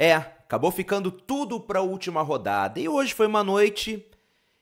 É, acabou ficando tudo para a última rodada. E hoje foi uma noite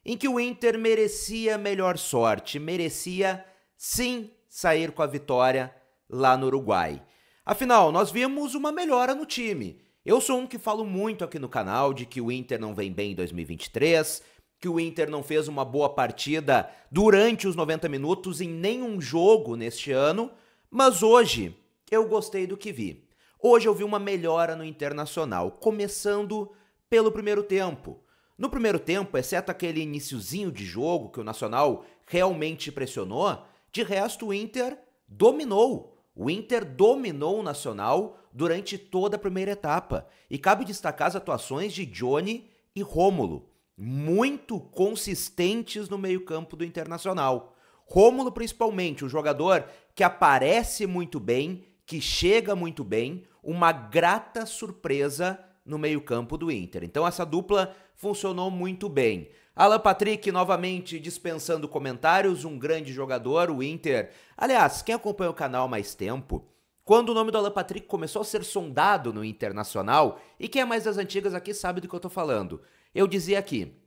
em que o Inter merecia melhor sorte, merecia sim sair com a vitória lá no Uruguai. Afinal, nós vimos uma melhora no time. Eu sou um que falo muito aqui no canal de que o Inter não vem bem em 2023, que o Inter não fez uma boa partida durante os 90 minutos em nenhum jogo neste ano, mas hoje eu gostei do que vi. Hoje eu vi uma melhora no Internacional, começando pelo primeiro tempo. No primeiro tempo, exceto aquele iniciozinho de jogo que o Nacional realmente pressionou, de resto o Inter dominou. O Inter dominou o Nacional durante toda a primeira etapa. E cabe destacar as atuações de Johnny e Rômulo, muito consistentes no meio-campo do Internacional. Rômulo, principalmente, um jogador que aparece muito bem, que chega muito bem, uma grata surpresa no meio-campo do Inter. Então essa dupla funcionou muito bem. Alan Patrick novamente dispensando comentários, um grande jogador, o Inter. Aliás, quem acompanha o canal há mais tempo, quando o nome do Alan Patrick começou a ser sondado no Internacional, e quem é mais das antigas aqui sabe do que eu tô falando. Eu dizia aqui,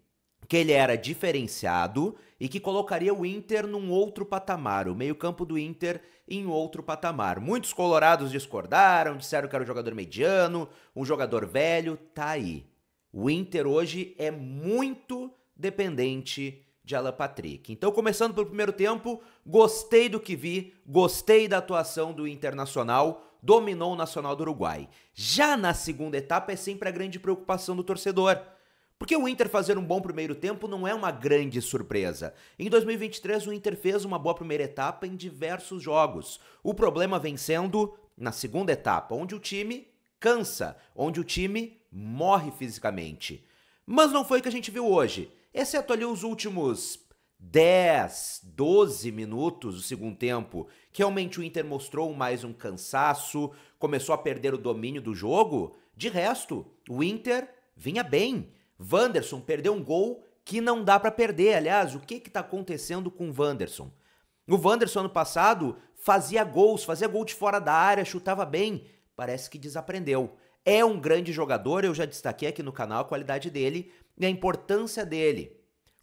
que ele era diferenciado e que colocaria o Inter num outro patamar, o meio-campo do Inter em outro patamar. Muitos colorados discordaram, disseram que era um jogador mediano, um jogador velho, tá aí. O Inter hoje é muito dependente de Alan Patrick. Então, começando pelo primeiro tempo, gostei do que vi, gostei da atuação do Internacional, dominou o Nacional do Uruguai. Já na segunda etapa é sempre a grande preocupação do torcedor porque o Inter fazer um bom primeiro tempo não é uma grande surpresa. Em 2023, o Inter fez uma boa primeira etapa em diversos jogos. O problema vem sendo na segunda etapa, onde o time cansa, onde o time morre fisicamente. Mas não foi o que a gente viu hoje, exceto ali os últimos 10, 12 minutos do segundo tempo, que realmente o Inter mostrou mais um cansaço, começou a perder o domínio do jogo. De resto, o Inter vinha bem Wanderson perdeu um gol que não dá para perder. Aliás, o que está acontecendo com o Wanderson? O Wanderson ano passado fazia gols, fazia gol de fora da área, chutava bem. Parece que desaprendeu. É um grande jogador, eu já destaquei aqui no canal a qualidade dele e a importância dele.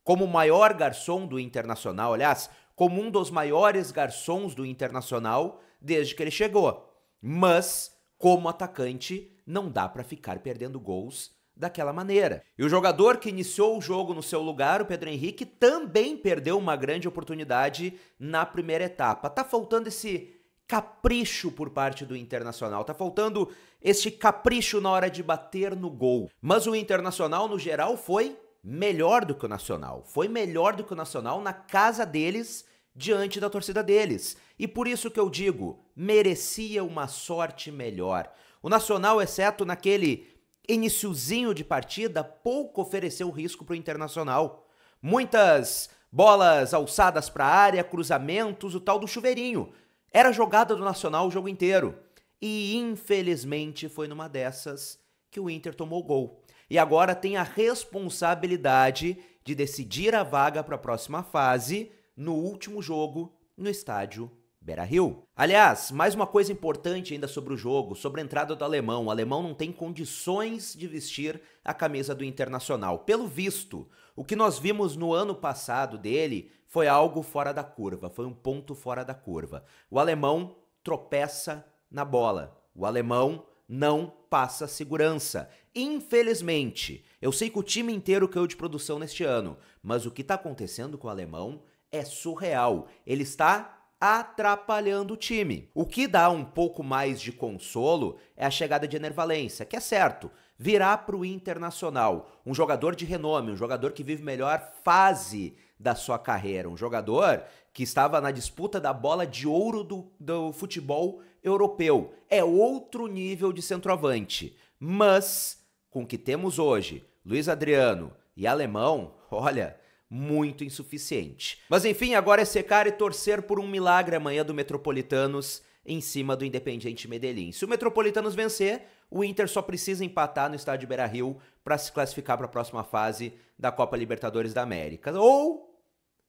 Como o maior garçom do Internacional, aliás, como um dos maiores garçons do Internacional desde que ele chegou. Mas, como atacante, não dá para ficar perdendo gols daquela maneira. E o jogador que iniciou o jogo no seu lugar, o Pedro Henrique, também perdeu uma grande oportunidade na primeira etapa. Tá faltando esse capricho por parte do Internacional. Tá faltando esse capricho na hora de bater no gol. Mas o Internacional, no geral, foi melhor do que o Nacional. Foi melhor do que o Nacional na casa deles, diante da torcida deles. E por isso que eu digo, merecia uma sorte melhor. O Nacional, exceto naquele iniciozinho de partida, pouco ofereceu risco para o Internacional. Muitas bolas alçadas para a área, cruzamentos, o tal do chuveirinho. Era jogada do Nacional o jogo inteiro. E infelizmente foi numa dessas que o Inter tomou gol. E agora tem a responsabilidade de decidir a vaga para a próxima fase no último jogo no estádio Beira Rio. Aliás, mais uma coisa importante ainda sobre o jogo, sobre a entrada do alemão. O alemão não tem condições de vestir a camisa do Internacional. Pelo visto, o que nós vimos no ano passado dele foi algo fora da curva, foi um ponto fora da curva. O alemão tropeça na bola. O alemão não passa segurança. Infelizmente, eu sei que o time inteiro caiu de produção neste ano, mas o que está acontecendo com o alemão é surreal. Ele está atrapalhando o time. O que dá um pouco mais de consolo é a chegada de Enervalência, que é certo, virá para o Internacional, um jogador de renome, um jogador que vive melhor fase da sua carreira, um jogador que estava na disputa da bola de ouro do, do futebol europeu. É outro nível de centroavante, mas com o que temos hoje, Luiz Adriano e Alemão, olha, muito insuficiente. Mas enfim, agora é secar e torcer por um milagre amanhã do Metropolitanos em cima do Independiente Medellín. Se o Metropolitanos vencer, o Inter só precisa empatar no estádio Beira-Rio para se classificar para a próxima fase da Copa Libertadores da América. Ou,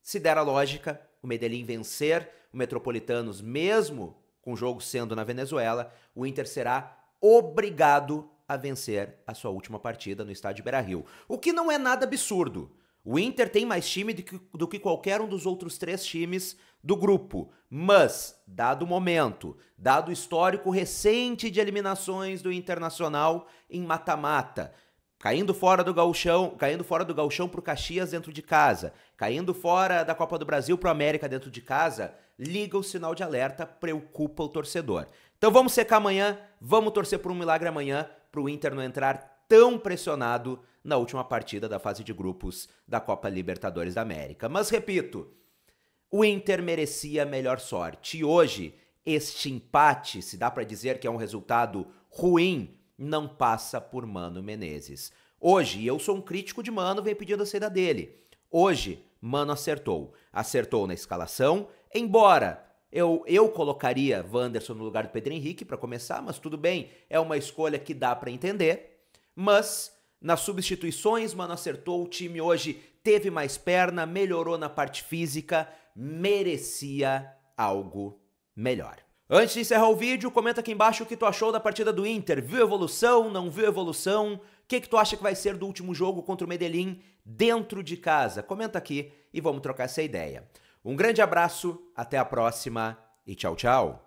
se der a lógica, o Medellín vencer o Metropolitanos mesmo com o jogo sendo na Venezuela, o Inter será obrigado a vencer a sua última partida no estádio Beira-Rio. O que não é nada absurdo, o Inter tem mais time do que, do que qualquer um dos outros três times do grupo, mas, dado o momento, dado o histórico recente de eliminações do Internacional em mata-mata, caindo fora do galchão, caindo fora do galchão pro Caxias dentro de casa, caindo fora da Copa do Brasil pro América dentro de casa, liga o sinal de alerta, preocupa o torcedor. Então vamos secar amanhã, vamos torcer por um milagre amanhã pro Inter não entrar tão pressionado na última partida da fase de grupos da Copa Libertadores da América. Mas repito, o Inter merecia melhor sorte. E hoje, este empate, se dá para dizer que é um resultado ruim, não passa por Mano Menezes. Hoje, eu sou um crítico de Mano, vem pedindo a saída dele. Hoje, Mano acertou. Acertou na escalação, embora eu, eu colocaria Wanderson no lugar do Pedro Henrique para começar, mas tudo bem, é uma escolha que dá para entender mas nas substituições, Mano acertou. O time hoje teve mais perna, melhorou na parte física, merecia algo melhor. Antes de encerrar o vídeo, comenta aqui embaixo o que tu achou da partida do Inter. Viu evolução? Não viu evolução? O que, que tu acha que vai ser do último jogo contra o Medellín dentro de casa? Comenta aqui e vamos trocar essa ideia. Um grande abraço, até a próxima e tchau, tchau.